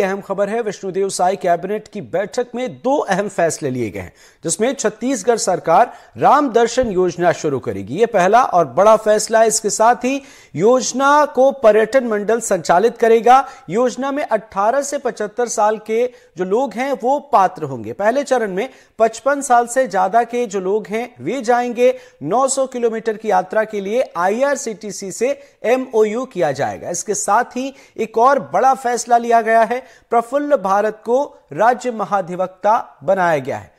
अहम खबर है विष्णुदेव साई कैबिनेट की बैठक में दो अहम फैसले लिए गए हैं जिसमें छत्तीसगढ़ सरकार राम दर्शन योजना शुरू करेगी यह पहला और बड़ा फैसला है इसके साथ ही योजना को पर्यटन मंडल संचालित करेगा योजना में 18 से 75 साल के जो लोग हैं वो पात्र होंगे पहले चरण में 55 साल से ज्यादा के जो लोग हैं वे जाएंगे नौ किलोमीटर की यात्रा के लिए आई से एमओयू किया जाएगा इसके साथ ही एक और बड़ा फैसला लिया गया है प्रफुल्ल भारत को राज्य महाधिवक्ता बनाया गया है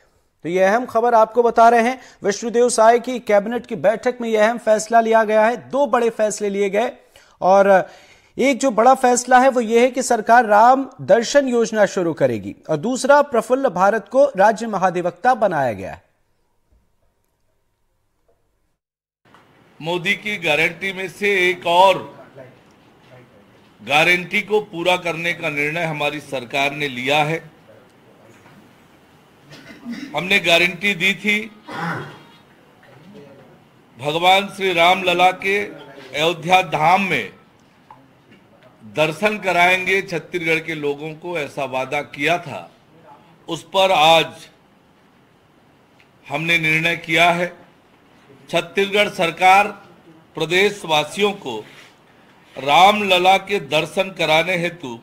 तो यह अहम खबर आपको बता रहे हैं विष्णुदेव साय की कैबिनेट की बैठक में यह अहम फैसला लिया गया है दो बड़े फैसले लिए गए और एक जो बड़ा फैसला है वो ये है कि सरकार राम दर्शन योजना शुरू करेगी और दूसरा प्रफुल्ल भारत को राज्य महाधिवक्ता बनाया गया है मोदी की गारंटी में से एक और गारंटी को पूरा करने का निर्णय हमारी सरकार ने लिया है हमने गारंटी दी थी भगवान श्री राम लला के अयोध्या धाम में दर्शन कराएंगे छत्तीसगढ़ के लोगों को ऐसा वादा किया था उस पर आज हमने निर्णय किया है छत्तीसगढ़ सरकार प्रदेशवासियों को रामलला के दर्शन कराने हेतु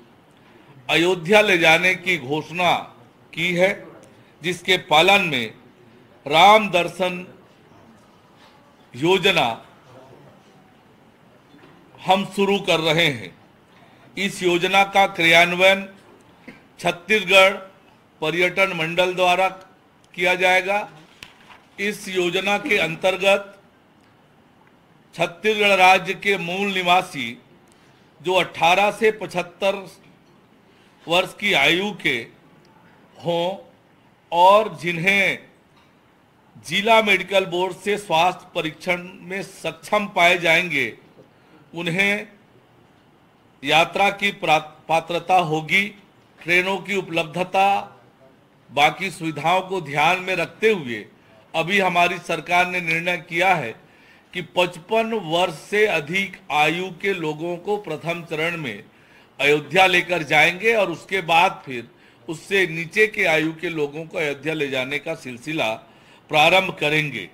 अयोध्या ले जाने की घोषणा की है जिसके पालन में राम दर्शन योजना हम शुरू कर रहे हैं इस योजना का क्रियान्वयन छत्तीसगढ़ पर्यटन मंडल द्वारा किया जाएगा इस योजना के अंतर्गत छत्तीसगढ़ राज्य के मूल निवासी जो 18 से 75 वर्ष की आयु के हों और जिन्हें जिला मेडिकल बोर्ड से स्वास्थ्य परीक्षण में सक्षम पाए जाएंगे उन्हें यात्रा की पात्रता होगी ट्रेनों की उपलब्धता बाकी सुविधाओं को ध्यान में रखते हुए अभी हमारी सरकार ने निर्णय किया है कि 55 वर्ष से अधिक आयु के लोगों को प्रथम चरण में अयोध्या लेकर जाएंगे और उसके बाद फिर उससे नीचे के आयु के लोगों को अयोध्या ले जाने का सिलसिला प्रारंभ करेंगे